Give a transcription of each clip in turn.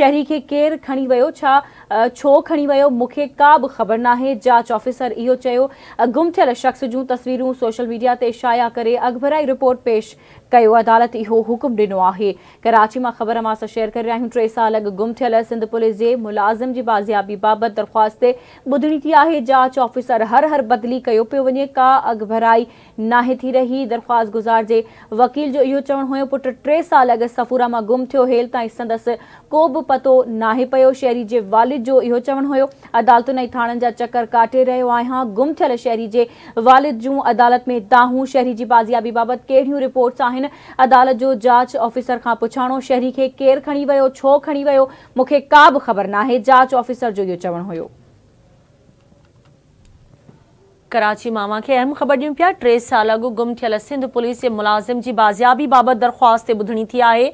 शहरी के केरु खणी वियो छो खी वियो मूंखे का बि ख़बर नाहे जांच ऑफिसर इो गुम थियल शख़्स जो तस्वीरूं सोशल मीडिया से शाया कर अखबराई रिपोर्ट पेश अदालत इो हुकुम दिनों आहे कराची में ख़बर मां शेयर कर रहा हूं टे साल अॻु गुम थियल सिंध पुलिस के मुलाज़िम की बाज़ियाबी बाबति दरख़्वास्त बुधनी ॿुधणी थी आहे जांच ऑफिसर हर हर बदली कयो पियो वञे का अखबराई नाहे थी रही दरख़्वास्त गुज़ार जे वकील जो इो चवणु हुयो पुटु टे साल अॻु सफ़ूरा में गुम थियो हेल ताईं संदसि को बि તો નાહી પયો શહેરી જે વાલિદ જો યો ચવન હોયો અદાલત નઈ થાણન જા ચક્કર કાટે રયો આહા ગમ થલે શહેરી જે વાલિદ જો અદાલત મે તાહું શહેરી જી બાઝિયાબી બાબત કેઢીઓ રિપોર્ટ સાહન અદાલત જો જાંચ ઓફિસર ખા પૂછાણો શહેરી કે કેર ઘણી વયો છો ઘણી વયો મુખે કાબ ખબર નાહે જાંચ ઓફિસર જો યો ચવન હોયો કરાચી મામા કે અહેમ ખબર પિયા 3 સાલા ગો ગમ થલા સિંધ પોલીસ મે મલાઝમ જી બાઝિયાબી બાબત દરખાસ્તે બધણી થી આહે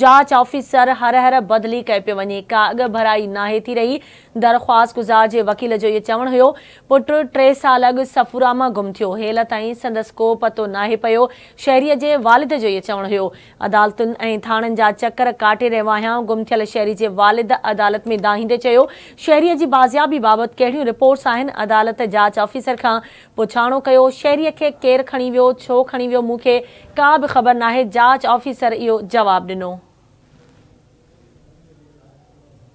जांच ऑफ़िसर हर हर बदली कई पे वञे काग भराई ना थी रही दरख़्वास्त गुज़ार के वकील जो ये चवण हो पुट टे साल अग सफुरा में गुम थो हेल ताईं संदसि को पतो ना पो शहरी के वालिद जो ये चवण हो अदालत थानन थाणनि जा चकर काटे रो आहियां गुम थियल शहरी के वालिद अदालत में दाहींदे शहरी की बाजियाबी बाबत कड़ी रिपोर्ट्स आहिनि अदालत जांच ऑफिसर का पुछाणो कर शहरी के केर खी वो छो खी वो मुख्य का भी ख़बर ना जांच ऑफिसर इो जवाब दिनों